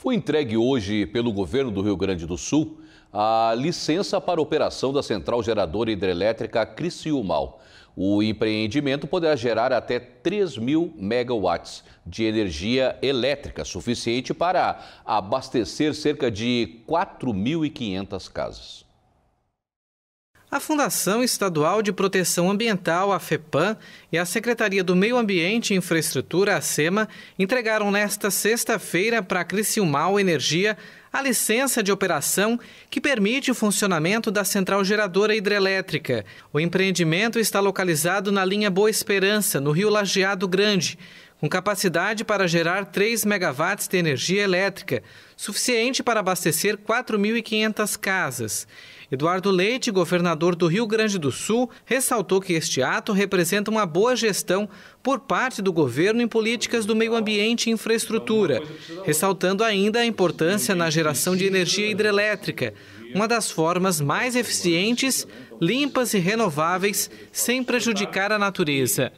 Foi entregue hoje pelo governo do Rio Grande do Sul a licença para operação da central geradora hidrelétrica Criciúmal. O empreendimento poderá gerar até 3 mil megawatts de energia elétrica, suficiente para abastecer cerca de 4.500 casas. A Fundação Estadual de Proteção Ambiental, a FEPAM, e a Secretaria do Meio Ambiente e Infraestrutura, a SEMA, entregaram nesta sexta-feira para a Criciumal Energia a licença de operação que permite o funcionamento da central geradora hidrelétrica. O empreendimento está localizado na linha Boa Esperança, no Rio Lajeado Grande, com capacidade para gerar 3 megawatts de energia elétrica, suficiente para abastecer 4.500 casas. Eduardo Leite, governador do Rio Grande do Sul, ressaltou que este ato representa uma boa gestão por parte do governo em políticas do meio ambiente e infraestrutura, ressaltando ainda a importância na geração de energia hidrelétrica, uma das formas mais eficientes, limpas e renováveis, sem prejudicar a natureza.